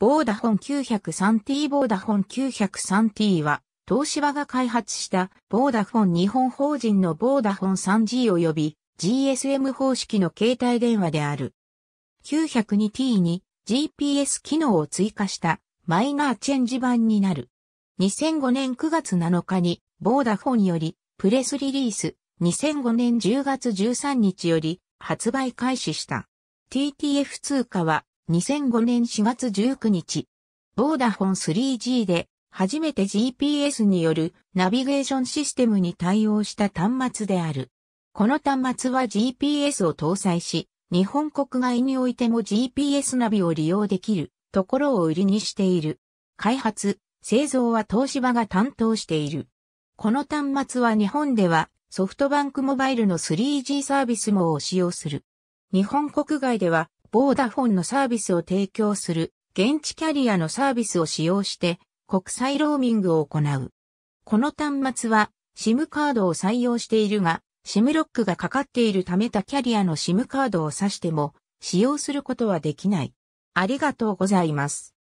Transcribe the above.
ボーダフォン 903T ボーダフォン 903T は、東芝が開発したボーダフォン日本法人のボーダフォン 3G 及び GSM 方式の携帯電話である。902T に GPS 機能を追加したマイナーチェンジ版になる。2005年9月7日にボーダフォンよりプレスリリース2005年10月13日より発売開始した。TTF 通貨は2005年4月19日、ボーダフォン 3G で初めて GPS によるナビゲーションシステムに対応した端末である。この端末は GPS を搭載し、日本国外においても GPS ナビを利用できるところを売りにしている。開発、製造は東芝が担当している。この端末は日本ではソフトバンクモバイルの 3G サービスもを使用する。日本国外ではボーダフォンのサービスを提供する現地キャリアのサービスを使用して国際ローミングを行う。この端末は SIM カードを採用しているが、SIM ロックがかかっているため他キャリアの SIM カードを挿しても使用することはできない。ありがとうございます。